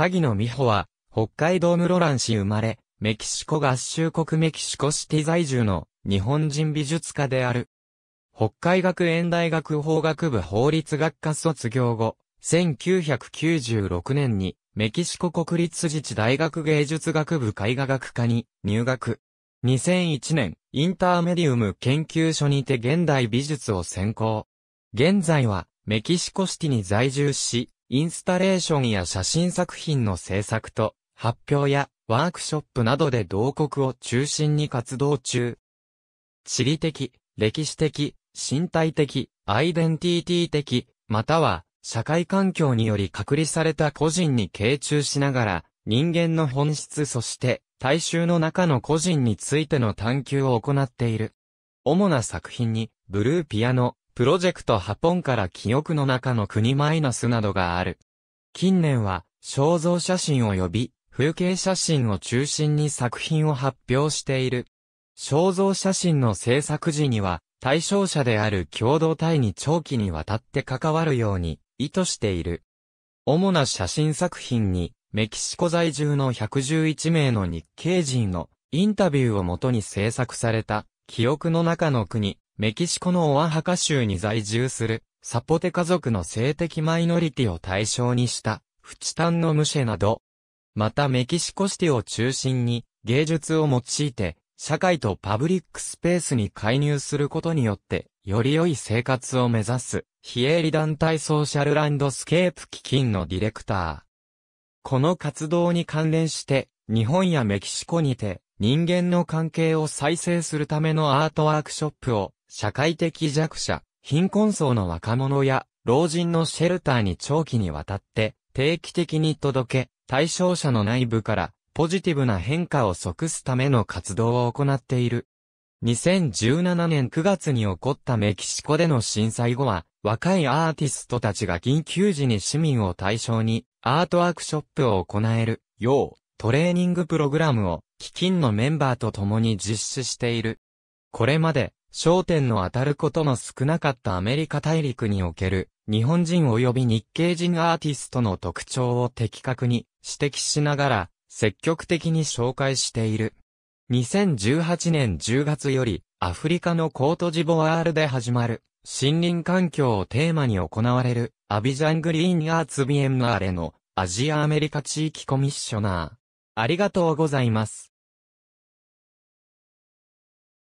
萩野美穂は、北海道室蘭市生まれ、メキシコ合衆国メキシコシティ在住の日本人美術家である。北海学園大学法学部法律学科卒業後、1996年にメキシコ国立自治大学芸術学部絵画学科に入学。2001年、インターメディウム研究所にて現代美術を専攻。現在は、メキシコシティに在住し、インスタレーションや写真作品の制作と、発表やワークショップなどで同国を中心に活動中。地理的、歴史的、身体的、アイデンティティ的、または社会環境により隔離された個人に傾注しながら、人間の本質そして大衆の中の個人についての探求を行っている。主な作品に、ブルーピアノ、プロジェクトハポンから記憶の中の国マイナスなどがある。近年は、肖像写真及び、風景写真を中心に作品を発表している。肖像写真の制作時には、対象者である共同体に長期にわたって関わるように、意図している。主な写真作品に、メキシコ在住の111名の日系人のインタビューをもとに制作された、記憶の中の国、メキシコのオアハカ州に在住する、サポテ家族の性的マイノリティを対象にした、フチタンのムシェなど、またメキシコシティを中心に、芸術を用いて、社会とパブリックスペースに介入することによって、より良い生活を目指す、非営利団体ソーシャルランドスケープ基金のディレクター。この活動に関連して、日本やメキシコにて、人間の関係を再生するためのアートワークショップを社会的弱者、貧困層の若者や老人のシェルターに長期にわたって定期的に届け、対象者の内部からポジティブな変化を即すための活動を行っている。2017年9月に起こったメキシコでの震災後は、若いアーティストたちが緊急時に市民を対象に、アートワークショップを行える、よう、トレーニングプログラムを、基金のメンバーと共に実施している。これまで、焦点の当たることの少なかったアメリカ大陸における日本人及び日系人アーティストの特徴を的確に指摘しながら積極的に紹介している。2018年10月よりアフリカのコートジボワールで始まる森林環境をテーマに行われるアビジャングリーンアーツビエンナーレのアジアアメリカ地域コミッショナー。ありがとうございます。